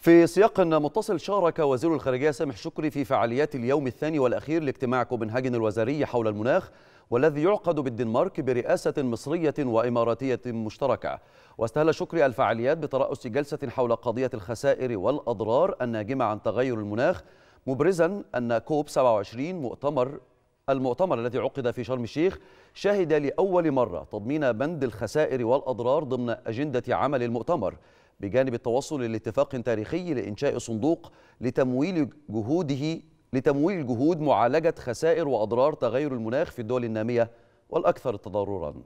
في سياق متصل شارك وزير الخارجية سامح شكري في فعاليات اليوم الثاني والأخير لاجتماع كوبنهاجن الوزاري حول المناخ والذي يعقد بالدنمارك برئاسة مصرية وإماراتية مشتركة واستهل شكري الفعاليات بترأس جلسة حول قضية الخسائر والأضرار الناجمة عن تغير المناخ مبرزا أن كوب 27 مؤتمر المؤتمر الذي عقد في شرم الشيخ شهد لأول مرة تضمين بند الخسائر والأضرار ضمن أجندة عمل المؤتمر بجانب التوصل لاتفاق تاريخي لإنشاء صندوق لتمويل جهوده لتمويل جهود معالجة خسائر وأضرار تغير المناخ في الدول النامية والأكثر تضرراً